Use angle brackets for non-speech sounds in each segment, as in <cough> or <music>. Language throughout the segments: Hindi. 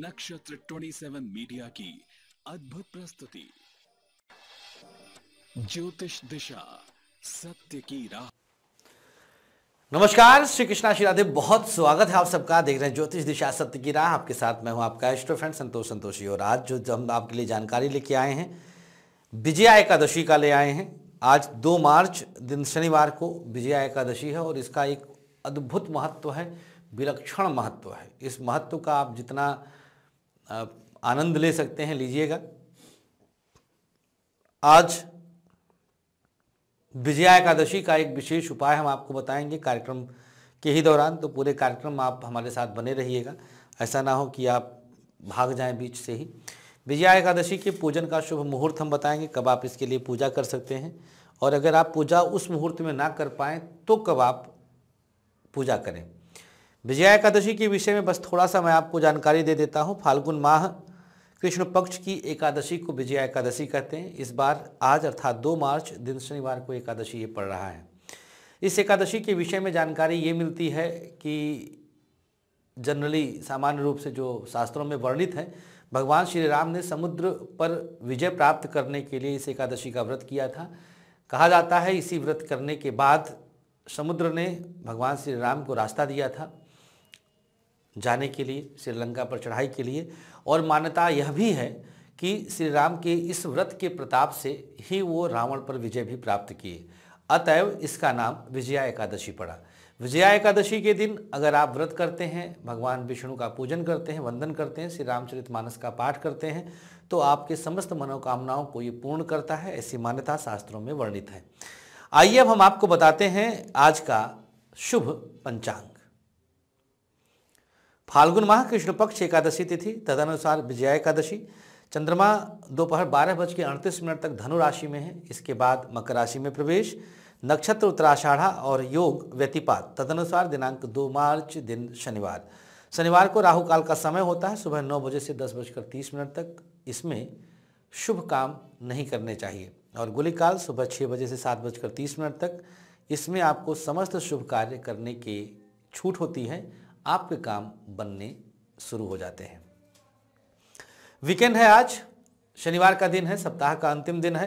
नक्षत्र 27 मीडिया की अद्भुत प्रस्तुति ज्योतिष दिशा सत्य की राह नमस्कार श्री कृष्णा श्री राधे बहुत स्वागत है आप सबका देख रहे हैं ज्योतिष दिशा सत्य की राह आपके साथ मैं हूं आपका एस्ट्रो फ्रेंड संतोष संतोषी और आज जो हम आपके लिए जानकारी लेके आए हैं विजया एकादशी का ले आए हैं आज दो मार्च दिन शनिवार को विजया एकादशी है और इसका एक अद्भुत महत्व है विलक्षण महत्व है इस महत्व का आप जितना आनंद ले सकते हैं लीजिएगा आज विजया एकादशी का एक विशेष उपाय हम आपको बताएंगे कार्यक्रम के ही दौरान तो पूरे कार्यक्रम आप हमारे साथ बने रहिएगा ऐसा ना हो कि आप भाग जाएं बीच से ही विजया एकादशी के पूजन का शुभ मुहूर्त हम बताएंगे कब आप इसके लिए पूजा कर सकते हैं और अगर आप पूजा उस मुहूर्त में ना कर पाएँ तो कब आप पूजा करें विजया एकादशी के विषय में बस थोड़ा सा मैं आपको जानकारी दे देता हूँ फाल्गुन माह कृष्ण पक्ष की एकादशी को विजया एकादशी कहते हैं इस बार आज अर्थात दो मार्च दिन शनिवार को एकादशी ये पड़ रहा है इस एकादशी के विषय में जानकारी ये मिलती है कि जनरली सामान्य रूप से जो शास्त्रों में वर्णित है भगवान श्री राम ने समुद्र पर विजय प्राप्त करने के लिए इस एकादशी का व्रत किया था कहा जाता है इसी व्रत करने के बाद समुद्र ने भगवान श्री राम को रास्ता दिया था जाने के लिए श्रीलंका पर चढ़ाई के लिए और मान्यता यह भी है कि श्री राम के इस व्रत के प्रताप से ही वो रावण पर विजय भी प्राप्त किए अतएव इसका नाम विजया एकादशी पड़ा विजया एकादशी के दिन अगर आप व्रत करते हैं भगवान विष्णु का पूजन करते हैं वंदन करते हैं श्री रामचरित मानस का पाठ करते हैं तो आपके समस्त मनोकामनाओं को ये पूर्ण करता है ऐसी मान्यता शास्त्रों में वर्णित है आइए अब हम आपको बताते हैं आज का शुभ पंचांग फाल्गुन माह कृष्ण पक्ष एकादशी तिथि तदनुसार विजया एकादशी चंद्रमा दोपहर बारह बज के अड़तीस मिनट तक धनु राशि में है इसके बाद मकर राशि में प्रवेश नक्षत्र उत्तराषाढ़ा और योग व्यतिपात तदनुसार दिनांक दो मार्च दिन शनिवार शनिवार को राहु काल का समय होता है सुबह नौ बजे से दस बजकर तीस मिनट तक इसमें शुभ काम नहीं करने चाहिए और गुली काल सुबह छः बजे से सात बजकर तीस मिनट तक इसमें आपको समस्त शुभ कार्य करने की छूट होती है आपके काम बनने शुरू हो जाते हैं वीकेंड है आज शनिवार का दिन है सप्ताह का अंतिम दिन है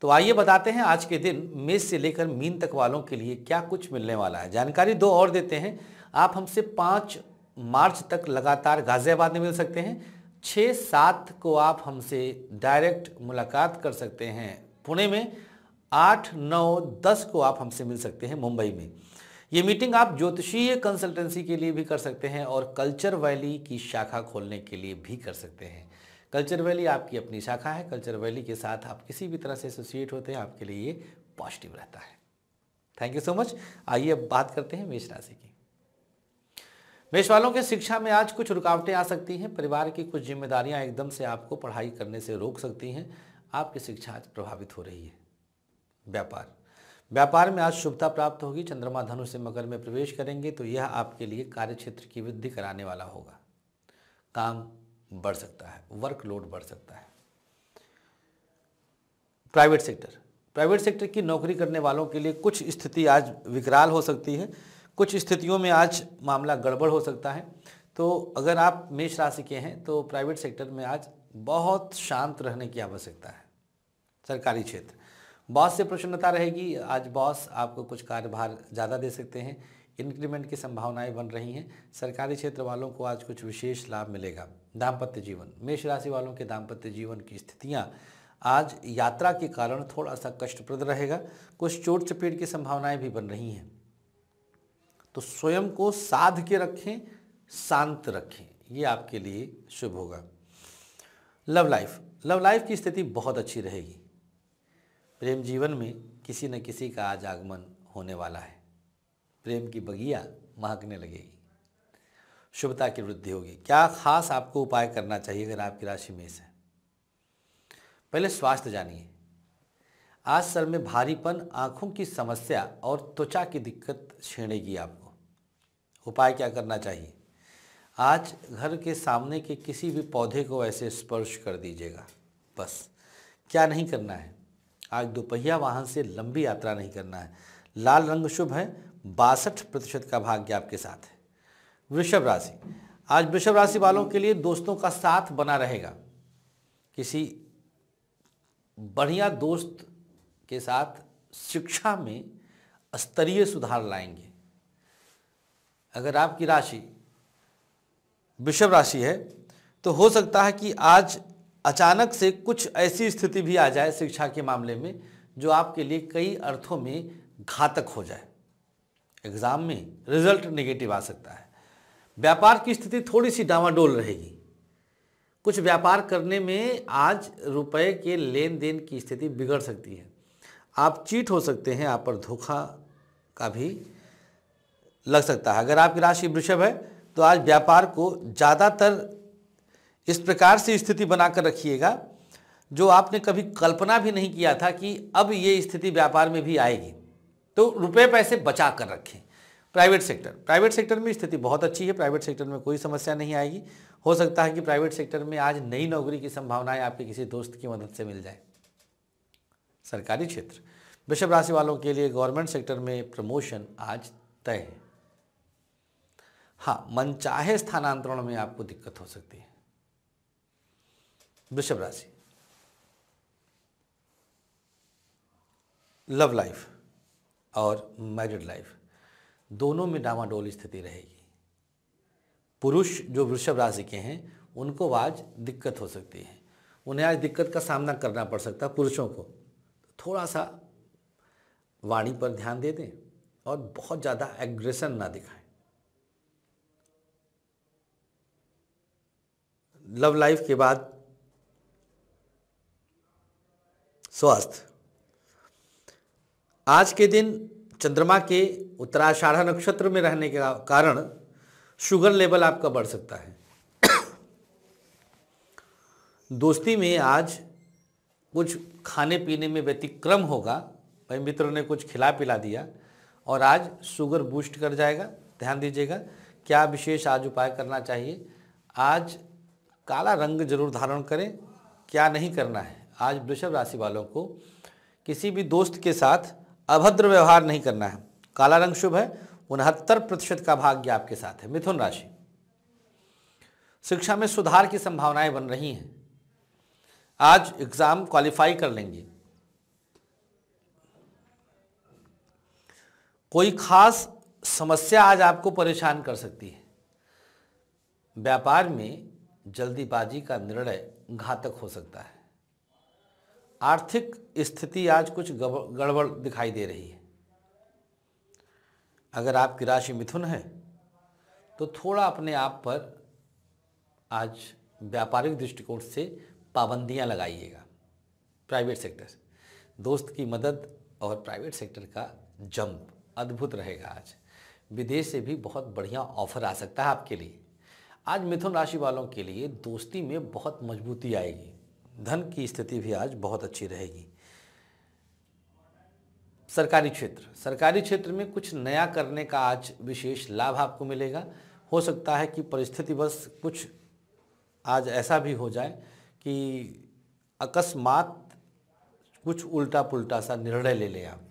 तो आइए बताते हैं आज के दिन मेष से लेकर मीन तक वालों के लिए क्या कुछ मिलने वाला है जानकारी दो और देते हैं आप हमसे पाँच मार्च तक लगातार गाजियाबाद में मिल सकते हैं छः सात को आप हमसे डायरेक्ट मुलाकात कर सकते हैं पुणे में आठ नौ दस को आप हमसे मिल सकते हैं मुंबई में ये मीटिंग आप ज्योतिषीय कंसल्टेंसी के लिए भी कर सकते हैं और कल्चर वैली की शाखा खोलने के लिए भी कर सकते हैं कल्चर वैली आपकी अपनी शाखा है कल्चर वैली के साथ आप किसी भी तरह से एसोसिएट होते हैं आपके लिए ये पॉजिटिव रहता है थैंक यू सो मच आइए अब बात करते हैं मेष राशि की मेष वालों के शिक्षा में आज कुछ रुकावटें आ सकती हैं परिवार की कुछ जिम्मेदारियां एकदम से आपको पढ़ाई करने से रोक सकती हैं आपकी शिक्षा आज प्रभावित हो रही है व्यापार व्यापार में आज शुभता प्राप्त होगी चंद्रमा धनु से मकर में प्रवेश करेंगे तो यह आपके लिए कार्य क्षेत्र की वृद्धि कराने वाला होगा काम बढ़ सकता है वर्कलोड बढ़ सकता है प्राइवेट सेक्टर प्राइवेट सेक्टर की नौकरी करने वालों के लिए कुछ स्थिति आज विकराल हो सकती है कुछ स्थितियों में आज मामला गड़बड़ हो सकता है तो अगर आप मेष राशि के हैं तो प्राइवेट सेक्टर में आज बहुत शांत रहने की आवश्यकता है सरकारी क्षेत्र बॉस से प्रसन्नता रहेगी आज बॉस आपको कुछ कार्यभार ज़्यादा दे सकते हैं इंक्रीमेंट की संभावनाएं बन रही हैं सरकारी क्षेत्र वालों को आज कुछ विशेष लाभ मिलेगा दाम्पत्य जीवन मेष राशि वालों के दाम्पत्य जीवन की स्थितियाँ आज यात्रा के कारण थोड़ा सा कष्टप्रद रहेगा कुछ चोट चपेट की संभावनाएं भी बन रही हैं तो स्वयं को साध के रखें शांत रखें ये आपके लिए शुभ होगा लव लाइफ लव लाइफ की स्थिति बहुत अच्छी रहेगी प्रेम जीवन में किसी न किसी का आज आगमन होने वाला है प्रेम की बगिया महकने लगेगी शुभता की वृद्धि होगी क्या खास आपको उपाय करना चाहिए अगर आपकी राशि मेष है पहले स्वास्थ्य जानिए आज सर में भारीपन आंखों की समस्या और त्वचा की दिक्कत छेड़ेगी आपको उपाय क्या करना चाहिए आज घर के सामने के किसी भी पौधे को ऐसे स्पर्श कर दीजिएगा बस क्या नहीं करना है आज दोपहिया वाहन से लंबी यात्रा नहीं करना है लाल रंग शुभ है बासठ प्रतिशत का भाग्य आपके साथ है वृषभ राशि आज वृषभ राशि वालों के लिए दोस्तों का साथ बना रहेगा किसी बढ़िया दोस्त के साथ शिक्षा में स्तरीय सुधार लाएंगे अगर आपकी राशि वृषभ राशि है तो हो सकता है कि आज अचानक से कुछ ऐसी स्थिति भी आ जाए शिक्षा के मामले में जो आपके लिए कई अर्थों में घातक हो जाए एग्ज़ाम में रिजल्ट नेगेटिव आ सकता है व्यापार की स्थिति थोड़ी सी डावाडोल रहेगी कुछ व्यापार करने में आज रुपए के लेन देन की स्थिति बिगड़ सकती है आप चीट हो सकते हैं आप पर धोखा का भी लग सकता है अगर आपकी राशि वृषभ है तो आज व्यापार को ज़्यादातर इस प्रकार से स्थिति बनाकर रखिएगा जो आपने कभी कल्पना भी नहीं किया था कि अब ये स्थिति व्यापार में भी आएगी तो रुपए पैसे बचा कर रखें प्राइवेट सेक्टर प्राइवेट सेक्टर में स्थिति बहुत अच्छी है प्राइवेट सेक्टर में कोई समस्या नहीं आएगी हो सकता है कि प्राइवेट सेक्टर में आज नई नौकरी की संभावनाएं आपके किसी दोस्त की मदद से मिल जाए सरकारी क्षेत्र वृषभ राशि वालों के लिए गवर्नमेंट सेक्टर में प्रमोशन आज तय है हाँ मनचाहे स्थानांतरण में आपको दिक्कत हो सकती है वृषभ राशि लव लाइफ और मैरिड लाइफ दोनों में डामाडोल स्थिति रहेगी पुरुष जो वृषभ राशि के हैं उनको आज दिक्कत हो सकती है उन्हें आज दिक्कत का सामना करना पड़ सकता है पुरुषों को थोड़ा सा वाणी पर ध्यान दे दें और बहुत ज़्यादा एग्रेशन ना दिखाएं लव लाइफ के बाद स्वास्थ्य आज के दिन चंद्रमा के उत्तराषाढ़ा नक्षत्र में रहने के कारण शुगर लेवल आपका बढ़ सकता है दोस्ती में आज कुछ खाने पीने में व्यतिक्रम होगा भाई मित्र ने कुछ खिला पिला दिया और आज शुगर बूस्ट कर जाएगा ध्यान दीजिएगा क्या विशेष आज उपाय करना चाहिए आज काला रंग जरूर धारण करें क्या नहीं करना है आज वृषभ राशि वालों को किसी भी दोस्त के साथ अभद्र व्यवहार नहीं करना है काला रंग शुभ है उनहत्तर प्रतिशत का भाग्य आपके साथ है मिथुन राशि शिक्षा में सुधार की संभावनाएं बन रही हैं आज एग्जाम क्वालिफाई कर लेंगे कोई खास समस्या आज आपको परेशान कर सकती है व्यापार में जल्दीबाजी का निर्णय घातक हो सकता है आर्थिक स्थिति आज कुछ गड़बड़ दिखाई दे रही है अगर आपकी राशि मिथुन है तो थोड़ा अपने आप पर आज व्यापारिक दृष्टिकोण से पाबंदियां लगाइएगा प्राइवेट सेक्टर दोस्त की मदद और प्राइवेट सेक्टर का जंप अद्भुत रहेगा आज विदेश से भी बहुत बढ़िया ऑफर आ सकता है आपके लिए आज मिथुन राशि वालों के लिए दोस्ती में बहुत मजबूती आएगी धन की स्थिति भी आज बहुत अच्छी रहेगी सरकारी क्षेत्र सरकारी क्षेत्र में कुछ नया करने का आज विशेष लाभ आपको मिलेगा हो सकता है कि परिस्थिति बस कुछ आज ऐसा भी हो जाए कि अकस्मात कुछ उल्टा पुल्टा सा निर्णय ले लें आप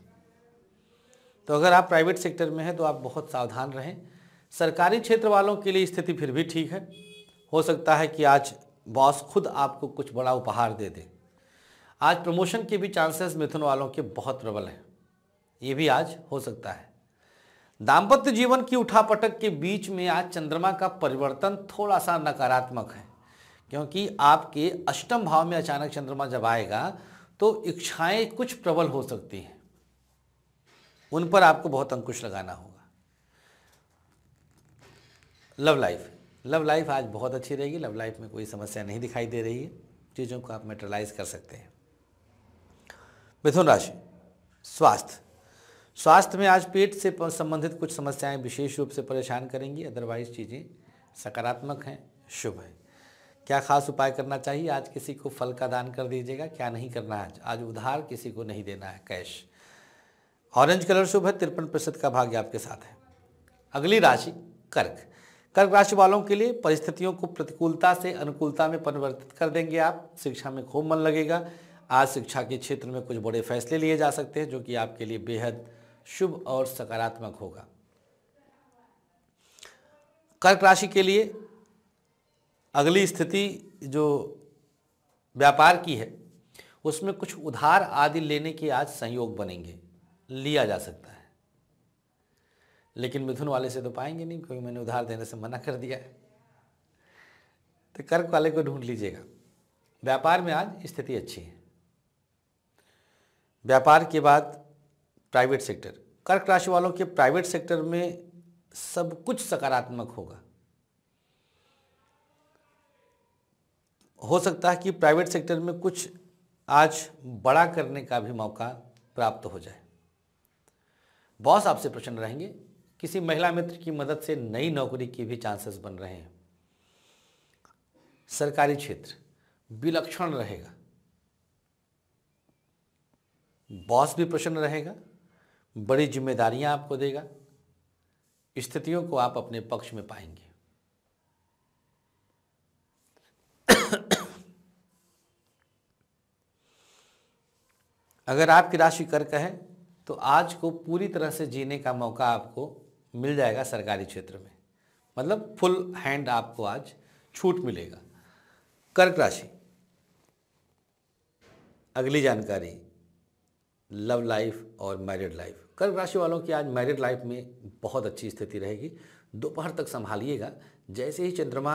तो अगर आप प्राइवेट सेक्टर में हैं तो आप बहुत सावधान रहें सरकारी क्षेत्र वालों के लिए स्थिति फिर भी ठीक है हो सकता है कि आज बॉस खुद आपको कुछ बड़ा उपहार दे दे आज प्रमोशन के भी चांसेस मिथुन वालों के बहुत प्रबल हैं ये भी आज हो सकता है दाम्पत्य जीवन की उठापटक के बीच में आज चंद्रमा का परिवर्तन थोड़ा सा नकारात्मक है क्योंकि आपके अष्टम भाव में अचानक चंद्रमा जब आएगा तो इच्छाएं कुछ प्रबल हो सकती हैं उन पर आपको बहुत अंकुश लगाना होगा लव लाइफ लव लाइफ आज बहुत अच्छी रहेगी लव लाइफ में कोई समस्या नहीं दिखाई दे रही है चीज़ों को आप मेटरलाइज कर सकते हैं मिथुन राशि स्वास्थ्य स्वास्थ्य में आज पेट से संबंधित कुछ समस्याएं विशेष रूप से परेशान करेंगी अदरवाइज चीज़ें सकारात्मक हैं शुभ हैं क्या खास उपाय करना चाहिए आज किसी को फल का दान कर दीजिएगा क्या नहीं करना है आज आज उधार किसी को नहीं देना है कैश ऑरेंज कलर शुभ है तिरपन प्रतिशत का भाग्य आपके साथ है अगली राशि कर्क कर्क राशि वालों के लिए परिस्थितियों को प्रतिकूलता से अनुकूलता में परिवर्तित कर देंगे आप शिक्षा में खूब मन लगेगा आज शिक्षा के क्षेत्र में कुछ बड़े फैसले लिए जा सकते हैं जो कि आपके लिए बेहद शुभ और सकारात्मक होगा कर्क राशि के लिए अगली स्थिति जो व्यापार की है उसमें कुछ उधार आदि लेने के आज संयोग बनेंगे लिया जा सकता है लेकिन मिथुन वाले से तो पाएंगे नहीं क्योंकि मैंने उधार देने से मना कर दिया है तो कर्क वाले को ढूंढ लीजिएगा व्यापार में आज स्थिति अच्छी है व्यापार के बाद प्राइवेट सेक्टर कर्क राशि वालों के प्राइवेट सेक्टर में सब कुछ सकारात्मक होगा हो सकता है कि प्राइवेट सेक्टर में कुछ आज बड़ा करने का भी मौका प्राप्त हो जाए बॉस आपसे प्रसन्न रहेंगे किसी महिला मित्र की मदद से नई नौकरी के भी चांसेस बन रहे हैं सरकारी क्षेत्र विलक्षण रहेगा बॉस भी प्रसन्न रहेगा बड़ी जिम्मेदारियां आपको देगा स्थितियों को आप अपने पक्ष में पाएंगे अगर आपकी राशि कर्क है तो आज को पूरी तरह से जीने का मौका आपको मिल जाएगा सरकारी क्षेत्र में मतलब फुल हैंड आपको आज छूट मिलेगा कर्क राशि अगली जानकारी लव लाइफ और मैरिड लाइफ कर्क राशि वालों की आज मैरिड लाइफ में बहुत अच्छी स्थिति रहेगी दोपहर तक संभालिएगा जैसे ही चंद्रमा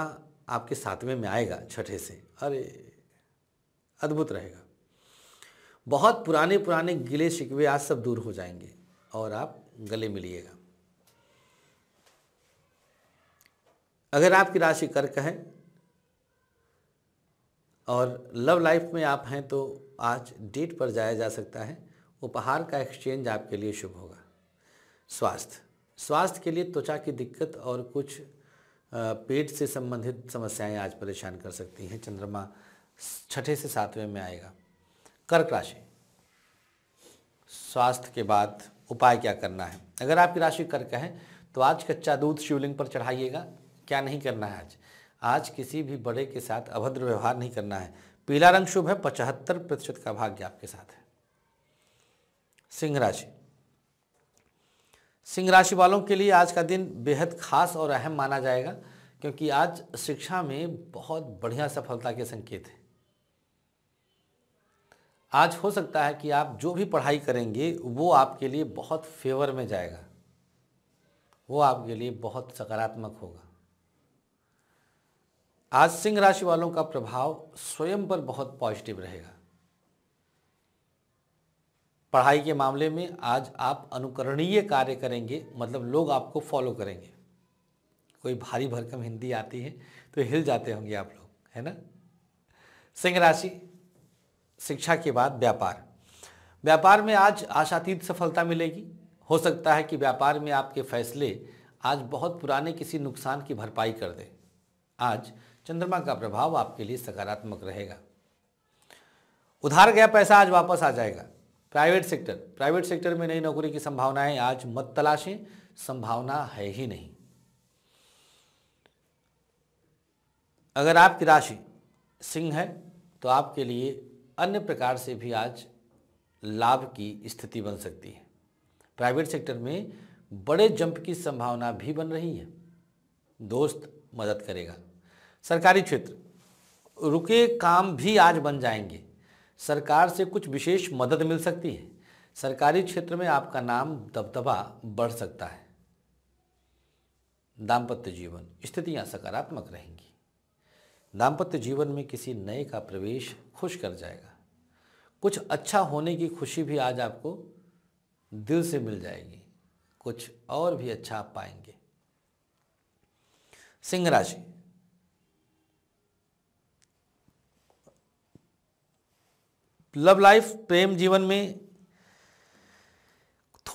आपके सातवें में आएगा छठे से अरे अद्भुत रहेगा बहुत पुराने पुराने गिले शिकवे आज सब दूर हो जाएंगे और आप गले मिलिएगा अगर आपकी राशि कर्क है और लव लाइफ में आप हैं तो आज डेट पर जाया जा सकता है उपहार का एक्सचेंज आपके लिए शुभ होगा स्वास्थ्य स्वास्थ्य के लिए त्वचा की दिक्कत और कुछ पेट से संबंधित समस्याएं आज परेशान कर सकती हैं चंद्रमा छठे से सातवें में आएगा कर्क राशि स्वास्थ्य के बाद उपाय क्या करना है अगर आपकी राशि कर्क है तो आज कच्चा दूध शिवलिंग पर चढ़ाइएगा क्या नहीं करना है आज आज किसी भी बड़े के साथ अभद्र व्यवहार नहीं करना है पीला रंग शुभ है पचहत्तर प्रतिशत का भाग्य आपके साथ है सिंह राशि सिंह राशि वालों के लिए आज का दिन बेहद खास और अहम माना जाएगा क्योंकि आज शिक्षा में बहुत बढ़िया सफलता के संकेत हैं आज हो सकता है कि आप जो भी पढ़ाई करेंगे वो आपके लिए बहुत फेवर में जाएगा वो आपके लिए बहुत सकारात्मक होगा आज सिंह राशि वालों का प्रभाव स्वयं पर बहुत पॉजिटिव रहेगा पढ़ाई के मामले में आज आप अनुकरणीय कार्य करेंगे मतलब लोग आपको फॉलो करेंगे कोई भारी भरकम हिंदी आती है तो हिल जाते होंगे आप लोग है ना सिंह राशि शिक्षा के बाद व्यापार व्यापार में आज आशातीत सफलता मिलेगी हो सकता है कि व्यापार में आपके फैसले आज बहुत पुराने किसी नुकसान की भरपाई कर दें आज चंद्रमा का प्रभाव आपके लिए सकारात्मक रहेगा उधार गया पैसा आज वापस आ जाएगा प्राइवेट सेक्टर प्राइवेट सेक्टर में नई नौकरी की संभावनाएं आज मत तलाशें संभावना है ही नहीं अगर आपकी राशि सिंह है तो आपके लिए अन्य प्रकार से भी आज लाभ की स्थिति बन सकती है प्राइवेट सेक्टर में बड़े जंप की संभावना भी बन रही है दोस्त मदद करेगा सरकारी क्षेत्र रुके काम भी आज बन जाएंगे सरकार से कुछ विशेष मदद मिल सकती है सरकारी क्षेत्र में आपका नाम दबदबा बढ़ सकता है दाम्पत्य जीवन स्थितियां सकारात्मक रहेंगी दाम्पत्य जीवन में किसी नए का प्रवेश खुश कर जाएगा कुछ अच्छा होने की खुशी भी आज आपको दिल से मिल जाएगी कुछ और भी अच्छा आप पाएंगे सिंह राशि लव लाइफ प्रेम जीवन में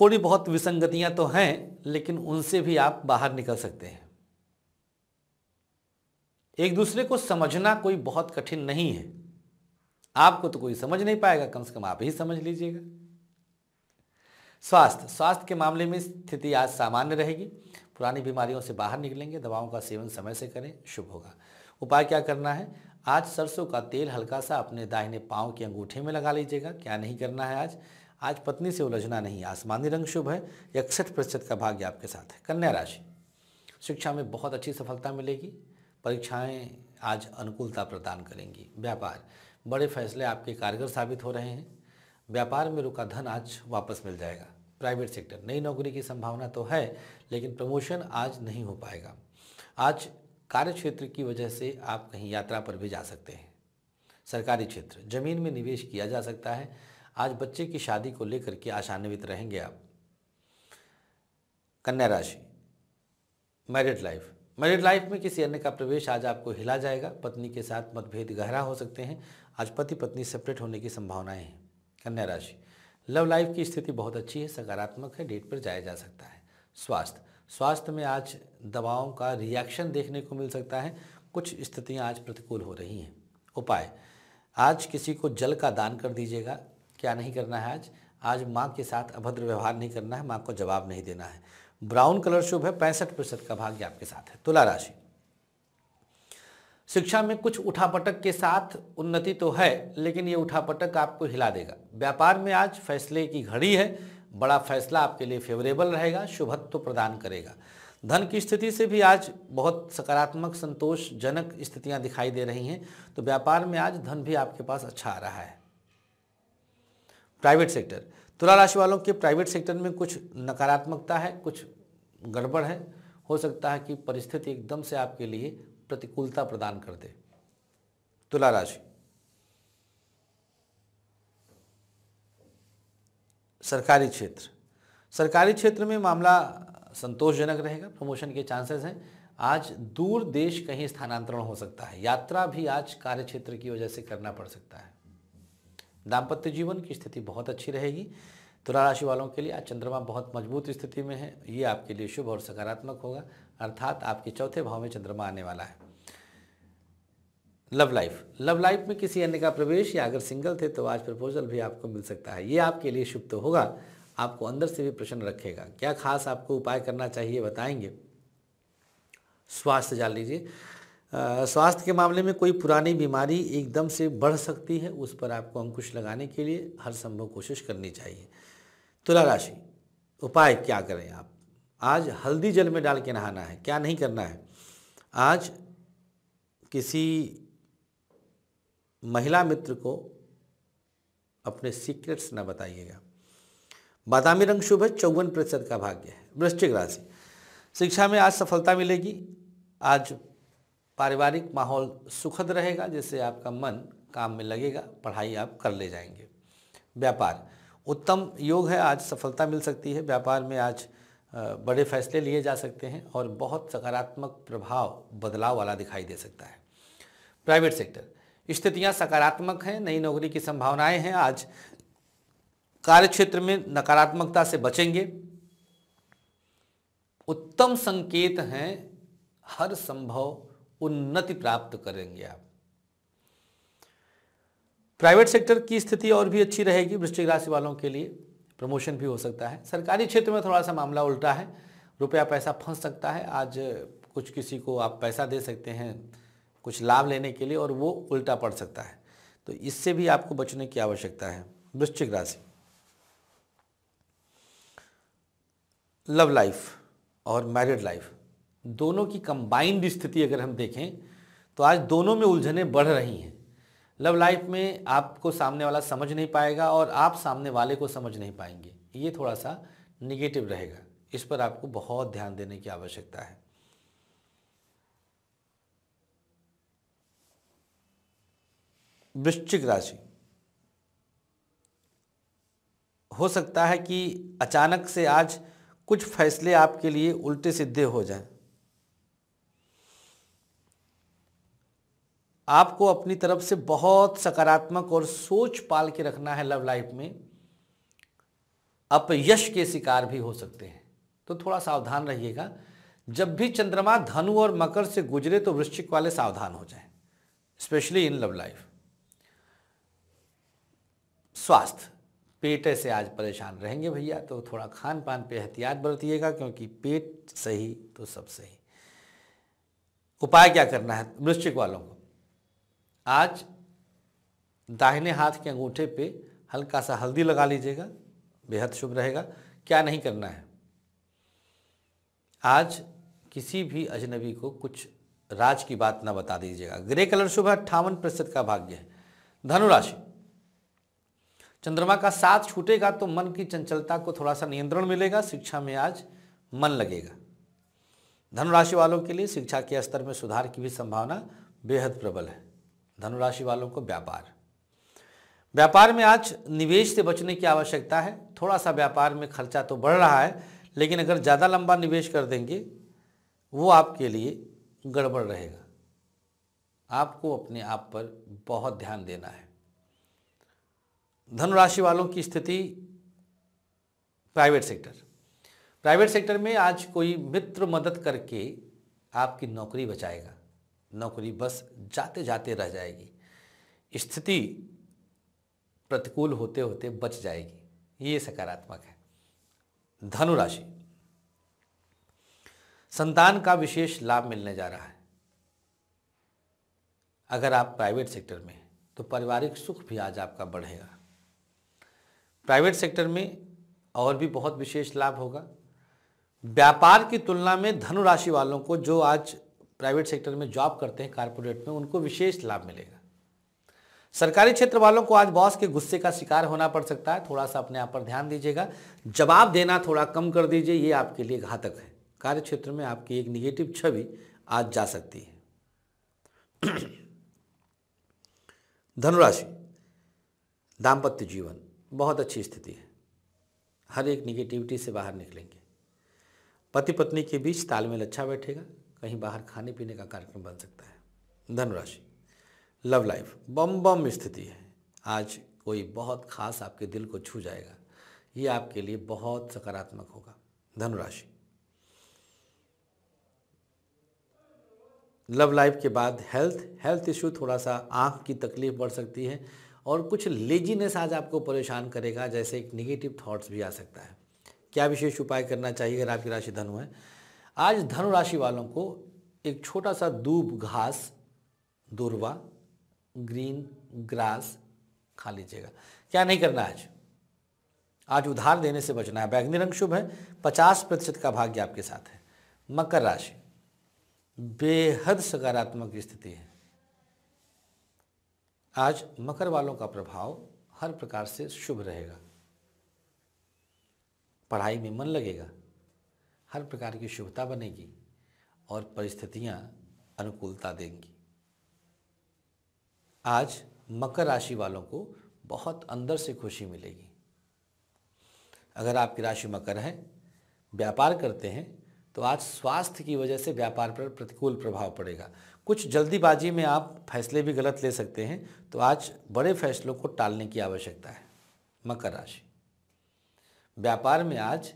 थोड़ी बहुत विसंगतियां तो हैं लेकिन उनसे भी आप बाहर निकल सकते हैं एक दूसरे को समझना कोई बहुत कठिन नहीं है आपको तो कोई समझ नहीं पाएगा कम से कम आप ही समझ लीजिएगा स्वास्थ्य स्वास्थ्य के मामले में स्थिति आज सामान्य रहेगी पुरानी बीमारियों से बाहर निकलेंगे दवाओं का सेवन समय से करें शुभ होगा उपाय क्या करना है आज सरसों का तेल हल्का सा अपने दाहिने पाँव के अंगूठे में लगा लीजिएगा क्या नहीं करना है आज आज पत्नी से उलझना नहीं आसमानी रंग शुभ है इकसठ प्रतिशत का भाग्य आपके साथ है कन्या राशि शिक्षा में बहुत अच्छी सफलता मिलेगी परीक्षाएं आज अनुकूलता प्रदान करेंगी व्यापार बड़े फैसले आपके कारगर साबित हो रहे हैं व्यापार में रुका धन आज वापस मिल जाएगा प्राइवेट सेक्टर नई नौकरी की संभावना तो है लेकिन प्रमोशन आज नहीं हो पाएगा आज कार्य क्षेत्र की वजह से आप कहीं यात्रा पर भी जा सकते हैं सरकारी क्षेत्र जमीन में निवेश किया जा सकता है आज बच्चे की शादी को लेकर के आशान्वित रहेंगे आप कन्या राशि मैरिड लाइफ मैरिड लाइफ में किसी अन्य का प्रवेश आज आपको हिला जाएगा पत्नी के साथ मतभेद गहरा हो सकते हैं आज पति पत्नी सेपरेट होने की संभावनाएं हैं कन्या राशि लव लाइफ की स्थिति बहुत अच्छी है सकारात्मक है डेट पर जाया जा सकता है स्वास्थ्य स्वास्थ्य में आज दवाओं का रिएक्शन देखने को मिल सकता है कुछ स्थितियां आज प्रतिकूल हो रही हैं उपाय आज किसी को जल का दान कर दीजिएगा क्या नहीं करना है आज आज माँ के साथ अभद्र व्यवहार नहीं करना है माँ को जवाब नहीं देना है ब्राउन कलर शुभ है पैंसठ प्रतिशत का भाग्य आपके साथ है तुला राशि शिक्षा में कुछ उठापटक के साथ उन्नति तो है लेकिन ये उठापटक आपको हिला देगा व्यापार में आज फैसले की घड़ी है बड़ा फैसला आपके लिए फेवरेबल रहेगा शुभत्व प्रदान करेगा धन की स्थिति से भी आज बहुत सकारात्मक संतोषजनक स्थितियां दिखाई दे रही हैं तो व्यापार में आज धन भी आपके पास अच्छा आ रहा है प्राइवेट सेक्टर तुला राशि वालों के प्राइवेट सेक्टर में कुछ नकारात्मकता है कुछ गड़बड़ है हो सकता है कि परिस्थिति एकदम से आपके लिए प्रतिकूलता प्रदान कर दे तुला राशि सरकारी क्षेत्र सरकारी क्षेत्र में मामला संतोषजनक रहेगा प्रमोशन के चांसेस हैं आज दूर देश कहीं स्थानांतरण हो सकता है यात्रा भी आज कार्य क्षेत्र की वजह से करना पड़ सकता है दाम्पत्य जीवन की स्थिति बहुत अच्छी रहेगी तुला राशि वालों के लिए आज चंद्रमा बहुत मजबूत स्थिति में है ये आपके लिए शुभ और सकारात्मक होगा अर्थात आपके चौथे भाव में चंद्रमा आने वाला है लव लाइफ लव लाइफ में किसी अन्य का प्रवेश या अगर सिंगल थे तो आज प्रपोजल भी आपको मिल सकता है ये आपके लिए शुभ तो होगा आपको अंदर से भी प्रश्न रखेगा क्या खास आपको उपाय करना चाहिए बताएंगे स्वास्थ्य जान लीजिए स्वास्थ्य के मामले में कोई पुरानी बीमारी एकदम से बढ़ सकती है उस पर आपको अंकुश लगाने के लिए हर संभव कोशिश करनी चाहिए तुला राशि उपाय क्या करें आप आज हल्दी जल में डाल के नहाना है क्या नहीं करना है आज किसी महिला मित्र को अपने सीक्रेट्स ना बताइएगा बादामी रंग शुभ है चौवन प्रतिशत का भाग्य है वृश्चिक राशि शिक्षा में आज सफलता मिलेगी आज पारिवारिक माहौल सुखद रहेगा जिससे आपका मन काम में लगेगा पढ़ाई आप कर ले जाएंगे व्यापार उत्तम योग है आज सफलता मिल सकती है व्यापार में आज बड़े फैसले लिए जा सकते हैं और बहुत सकारात्मक प्रभाव बदलाव वाला दिखाई दे सकता है प्राइवेट सेक्टर स्थितियां सकारात्मक हैं नई नौकरी की संभावनाएं हैं आज कार्य क्षेत्र में नकारात्मकता से बचेंगे उत्तम संकेत हैं हर संभव उन्नति प्राप्त करेंगे आप प्राइवेट सेक्टर की स्थिति और भी अच्छी रहेगी वृश्चिक राशि वालों के लिए प्रमोशन भी हो सकता है सरकारी क्षेत्र में थोड़ा सा मामला उल्टा है रुपया पैसा फंस सकता है आज कुछ किसी को आप पैसा दे सकते हैं कुछ लाभ लेने के लिए और वो उल्टा पड़ सकता है तो इससे भी आपको बचने की आवश्यकता है वृश्चिक राशि लव लाइफ और मैरिड लाइफ दोनों की कंबाइंड स्थिति अगर हम देखें तो आज दोनों में उलझने बढ़ रही हैं लव लाइफ में आपको सामने वाला समझ नहीं पाएगा और आप सामने वाले को समझ नहीं पाएंगे ये थोड़ा सा निगेटिव रहेगा इस पर आपको बहुत ध्यान देने की आवश्यकता है वृश्चिक राशि हो सकता है कि अचानक से आज कुछ फैसले आपके लिए उल्टे सीधे हो जाएं। आपको अपनी तरफ से बहुत सकारात्मक और सोच पाल के रखना है लव लाइफ में अपयश के शिकार भी हो सकते हैं तो थोड़ा सावधान रहिएगा जब भी चंद्रमा धनु और मकर से गुजरे तो वृश्चिक वाले सावधान हो जाएं स्पेशली इन लव लाइफ स्वास्थ्य पेट से आज परेशान रहेंगे भैया तो थोड़ा खान पान पर एहतियात बरतिएगा क्योंकि पेट सही तो सब सही उपाय क्या करना है वृश्चिक वालों को आज दाहिने हाथ के अंगूठे पे हल्का सा हल्दी लगा लीजिएगा बेहद शुभ रहेगा क्या नहीं करना है आज किसी भी अजनबी को कुछ राज की बात ना बता दीजिएगा ग्रे कलर शुभ है अट्ठावन प्रतिशत का भाग्य है धनुराशि चंद्रमा का साथ छूटेगा तो मन की चंचलता को थोड़ा सा नियंत्रण मिलेगा शिक्षा में आज मन लगेगा धनुराशि वालों के लिए शिक्षा के स्तर में सुधार की भी संभावना बेहद प्रबल है धनुराशि वालों को व्यापार व्यापार में आज निवेश से बचने की आवश्यकता है थोड़ा सा व्यापार में खर्चा तो बढ़ रहा है लेकिन अगर ज़्यादा लंबा निवेश कर देंगे वो आपके लिए गड़बड़ रहेगा आपको अपने आप पर बहुत ध्यान देना है धनु राशि वालों की स्थिति प्राइवेट सेक्टर प्राइवेट सेक्टर में आज कोई मित्र मदद करके आपकी नौकरी बचाएगा नौकरी बस जाते जाते रह जाएगी स्थिति प्रतिकूल होते होते बच जाएगी ये सकारात्मक है धनु राशि संतान का विशेष लाभ मिलने जा रहा है अगर आप प्राइवेट सेक्टर में हैं तो पारिवारिक सुख भी आज आपका बढ़ेगा प्राइवेट सेक्टर में और भी बहुत विशेष लाभ होगा व्यापार की तुलना में धनुराशि वालों को जो आज प्राइवेट सेक्टर में जॉब करते हैं कारपोरेट में उनको विशेष लाभ मिलेगा सरकारी क्षेत्र वालों को आज बॉस के गुस्से का शिकार होना पड़ सकता है थोड़ा सा अपने आप पर ध्यान दीजिएगा जवाब देना थोड़ा कम कर दीजिए ये आपके लिए घातक है कार्य क्षेत्र में आपकी एक निगेटिव छवि आज जा सकती है <clears throat> धनुराशि दाम्पत्य जीवन बहुत अच्छी स्थिति है हर एक निगेटिविटी से बाहर निकलेंगे पति पत्नी के बीच तालमेल अच्छा बैठेगा कहीं बाहर खाने पीने का कार्यक्रम बन सकता है धनुराशि लव लाइफ बम बम स्थिति है आज कोई बहुत खास आपके दिल को छू जाएगा ये आपके लिए बहुत सकारात्मक होगा धनुराशि लव लाइफ के बाद हेल्थ हेल्थ इश्यू थोड़ा सा आँख की तकलीफ बढ़ सकती है और कुछ लेजीनेस आज आपको परेशान करेगा जैसे एक निगेटिव थाट्स भी आ सकता है क्या विशेष उपाय करना चाहिए अगर आपकी राशि धनु है आज धनु राशि वालों को एक छोटा सा दूब घास दूरवा ग्रीन ग्रास खा लीजिएगा क्या नहीं करना आज आज उधार देने से बचना है बैगनी रंग शुभ है पचास प्रतिशत का भाग्य आपके साथ है मकर राशि बेहद सकारात्मक स्थिति है आज मकर वालों का प्रभाव हर प्रकार से शुभ रहेगा पढ़ाई में मन लगेगा हर प्रकार की शुभता बनेगी और परिस्थितियां अनुकूलता देंगी आज मकर राशि वालों को बहुत अंदर से खुशी मिलेगी अगर आपकी राशि मकर है व्यापार करते हैं तो आज स्वास्थ्य की वजह से व्यापार पर प्रतिकूल प्रभाव पड़ेगा कुछ जल्दीबाजी में आप फैसले भी गलत ले सकते हैं तो आज बड़े फैसलों को टालने की आवश्यकता है मकर राशि व्यापार में आज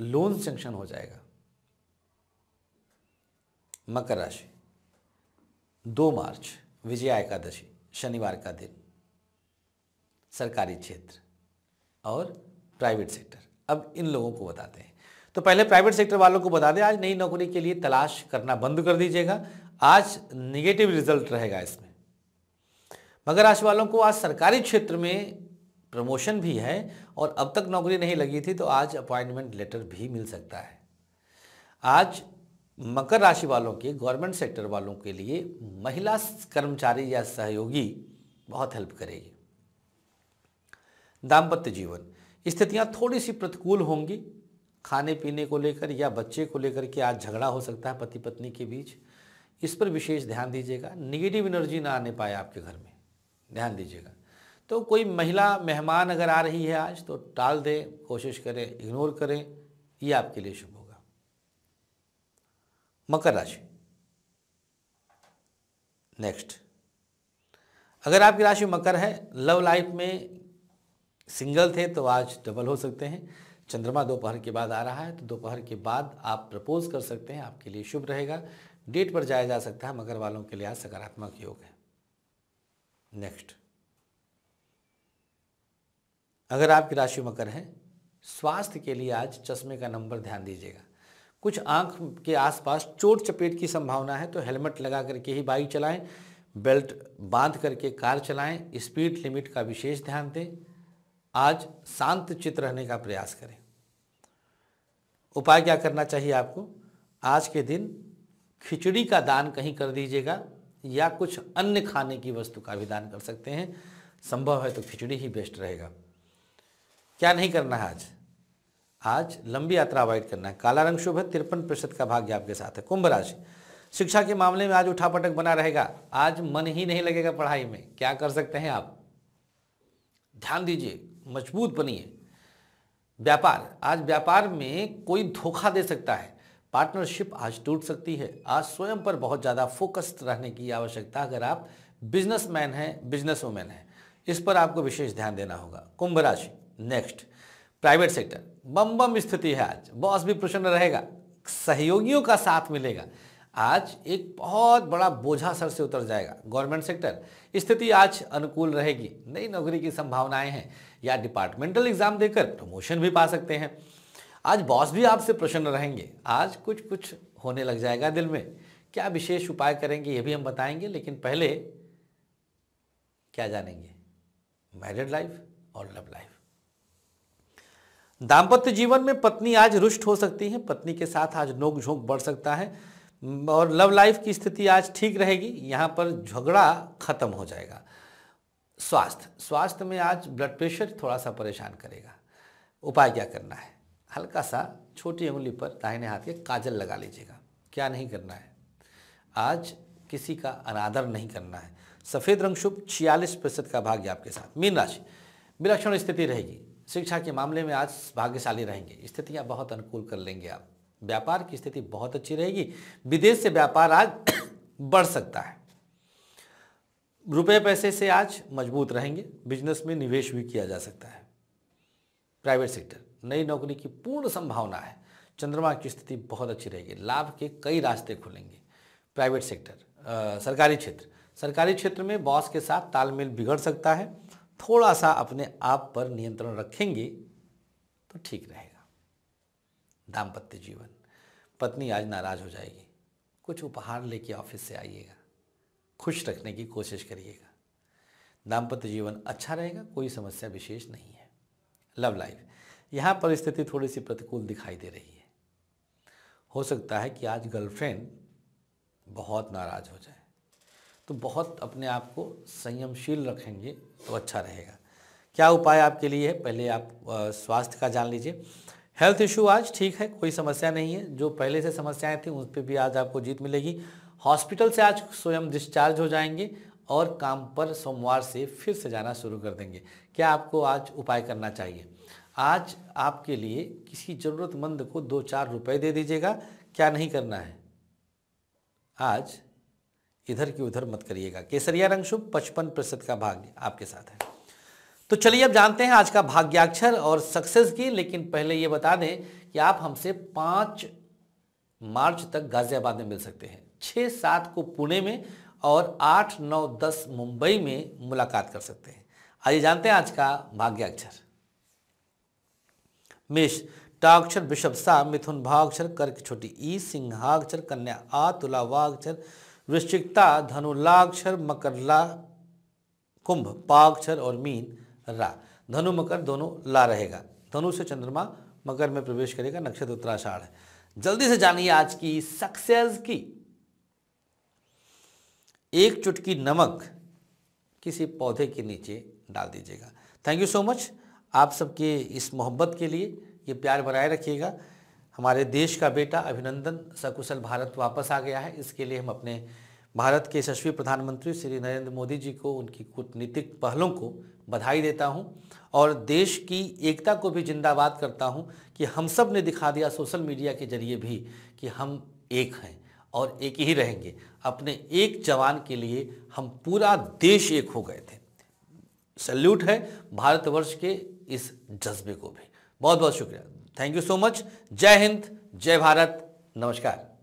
लोन सेंक्शन हो जाएगा मकर राशि दो मार्च विजया एकादशी शनिवार का दिन सरकारी क्षेत्र और प्राइवेट सेक्टर अब इन लोगों को बताते हैं तो पहले प्राइवेट सेक्टर वालों को बता दें आज नई नौकरी के लिए तलाश करना बंद कर दीजिएगा आज निगेटिव रिजल्ट रहेगा इसमें मगर राशि वालों को आज सरकारी क्षेत्र में प्रमोशन भी है और अब तक नौकरी नहीं लगी थी तो आज अपॉइंटमेंट लेटर भी मिल सकता है आज मकर राशि वालों के गवर्नमेंट सेक्टर वालों के लिए महिला कर्मचारी या सहयोगी बहुत हेल्प करेगी दाम्पत्य जीवन स्थितियां थोड़ी सी प्रतिकूल होंगी खाने पीने को लेकर या बच्चे को लेकर के आज झगड़ा हो सकता है पति पत्नी के बीच इस पर विशेष ध्यान दीजिएगा निगेटिव एनर्जी ना आने पाए आपके घर में ध्यान दीजिएगा तो कोई महिला मेहमान अगर आ रही है आज तो टाल दें कोशिश करें इग्नोर करें ये आपके लिए शुभ होगा मकर राशि नेक्स्ट अगर आपकी राशि मकर है लव लाइफ में सिंगल थे तो आज डबल हो सकते हैं चंद्रमा दोपहर के बाद आ रहा है तो दोपहर के बाद आप प्रपोज कर सकते हैं आपके लिए शुभ रहेगा डेट पर जाया जा सकता है मकर वालों के लिए आज सकारात्मक योग है नेक्स्ट अगर आपकी राशि मकर है स्वास्थ्य के लिए आज चश्मे का नंबर ध्यान दीजिएगा कुछ आंख के आसपास चोट चपेट की संभावना है तो हेलमेट लगा करके ही बाइक चलाएं बेल्ट बांध करके कार चलाएं स्पीड लिमिट का विशेष ध्यान दें आज शांत चित्त रहने का प्रयास करें उपाय क्या करना चाहिए आपको आज के दिन खिचड़ी का दान कहीं कर दीजिएगा या कुछ अन्य खाने की वस्तु का भी दान कर सकते हैं संभव है तो खिचड़ी ही बेस्ट रहेगा क्या नहीं करना है आज आज लंबी यात्रा अवॉइड करना है काला रंग शुभ है तिरपन प्रतिशत का भाग्य आपके साथ है कुंभ राशि शिक्षा के मामले में आज उठापटक बना रहेगा आज मन ही नहीं लगेगा पढ़ाई में क्या कर सकते हैं आप ध्यान दीजिए मजबूत बनिए व्यापार आज व्यापार में कोई धोखा दे सकता है पार्टनरशिप आज टूट सकती है आज स्वयं पर बहुत ज़्यादा फोकस्ड रहने की आवश्यकता अगर आप बिजनेसमैन हैं बिजनेस वूमेन हैं इस पर आपको विशेष ध्यान देना होगा कुंभ राशि नेक्स्ट प्राइवेट सेक्टर बम बम स्थिति है आज बॉस भी प्रसन्न रहेगा सहयोगियों का साथ मिलेगा आज एक बहुत बड़ा बोझा सर से उतर जाएगा गवर्नमेंट सेक्टर स्थिति आज अनुकूल रहेगी नई नौकरी की संभावनाएं हैं या डिपार्टमेंटल एग्जाम देकर प्रमोशन भी पा सकते हैं आज बॉस भी आपसे प्रसन्न रहेंगे आज कुछ कुछ होने लग जाएगा दिल में क्या विशेष उपाय करेंगे ये भी हम बताएंगे लेकिन पहले क्या जानेंगे मैरिड लाइफ और लव लाइफ दाम्पत्य जीवन में पत्नी आज रुष्ट हो सकती है पत्नी के साथ आज नोक झोंक बढ़ सकता है और लव लाइफ की स्थिति आज ठीक रहेगी यहाँ पर झगड़ा खत्म हो जाएगा स्वास्थ्य स्वास्थ्य में आज ब्लड प्रेशर थोड़ा सा परेशान करेगा उपाय क्या करना है हल्का सा छोटी उंगली पर दाहिने हाथ के काजल लगा लीजिएगा क्या नहीं करना है आज किसी का अनादर नहीं करना है सफ़ेद रंग शुभ छियालीस प्रतिशत का भाग्य आपके साथ मीन राशि विलक्षण स्थिति रहेगी शिक्षा के मामले में आज भाग्यशाली रहेंगे स्थितियाँ बहुत अनुकूल कर लेंगे आप व्यापार की स्थिति बहुत अच्छी रहेगी विदेश से व्यापार आज <coughs> बढ़ सकता है रुपए पैसे से आज मजबूत रहेंगे बिजनेस में निवेश भी किया जा सकता है प्राइवेट सेक्टर नई नौकरी की पूर्ण संभावना है चंद्रमा की स्थिति बहुत अच्छी रहेगी लाभ के कई रास्ते खुलेंगे प्राइवेट सेक्टर आ, सरकारी क्षेत्र सरकारी क्षेत्र में बॉस के साथ तालमेल बिगड़ सकता है थोड़ा सा अपने आप पर नियंत्रण रखेंगे तो ठीक रहेगा दाम्पत्य जीवन पत्नी आज नाराज़ हो जाएगी कुछ उपहार लेके ऑफिस से आइएगा खुश रखने की कोशिश करिएगा दाम्पत्य जीवन अच्छा रहेगा कोई समस्या विशेष नहीं है लव लाइफ यहाँ परिस्थिति थोड़ी सी प्रतिकूल दिखाई दे रही है हो सकता है कि आज गर्लफ्रेंड बहुत नाराज़ हो जाए तो बहुत अपने आप को संयमशील रखेंगे तो अच्छा रहेगा क्या उपाय आपके लिए है पहले आप स्वास्थ्य का जान लीजिए हेल्थ इशू आज ठीक है कोई समस्या नहीं है जो पहले से समस्याएं थी उस पर भी आज आपको जीत मिलेगी हॉस्पिटल से आज स्वयं डिस्चार्ज हो जाएंगे और काम पर सोमवार से फिर से जाना शुरू कर देंगे क्या आपको आज उपाय करना चाहिए आज आपके लिए किसी ज़रूरतमंद को दो चार रुपए दे दीजिएगा क्या नहीं करना है आज इधर की उधर मत करिएगा केसरिया रंग शुभ पचपन प्रतिशत का भाग्य आपके साथ है तो चलिए अब जानते हैं आज का भाग्याक्षर और सक्सेस की लेकिन पहले ये बता दें कि आप हमसे पाँच मार्च तक गाजियाबाद में मिल सकते हैं छः सात को पुणे में और आठ नौ दस मुंबई में मुलाकात कर सकते हैं आइए जानते हैं आज का भाग्याक्षर मेष टाक्षर बिशप सा मिथुन भाक्षर कर्क छोटी ई सिंहाक्षर कन्या आ तुला वाक्षर वृश्चिकता धनुलाक्षर मकरला कुंभ पाक्षर और मीन रा धनु मकर दोनों ला रहेगा धनु से चंद्रमा मकर में प्रवेश करेगा नक्षत्र उत्तराषाढ़ है जल्दी से जानिए आज की सक्सेस की एक चुटकी नमक किसी पौधे के नीचे डाल दीजिएगा थैंक यू सो मच आप सबके इस मोहब्बत के लिए ये प्यार बनाए रखिएगा हमारे देश का बेटा अभिनंदन सकुशल भारत वापस आ गया है इसके लिए हम अपने भारत के यशस्वी प्रधानमंत्री श्री नरेंद्र मोदी जी को उनकी कूटनीतिक पहलों को बधाई देता हूं और देश की एकता को भी जिंदाबाद करता हूं कि हम सब ने दिखा दिया सोशल मीडिया के जरिए भी कि हम एक हैं और एक ही रहेंगे अपने एक जवान के लिए हम पूरा देश एक हो गए थे सल्यूट है भारतवर्ष के इस जज्बे को भी बहुत बहुत शुक्रिया थैंक यू सो मच जय हिंद जय भारत नमस्कार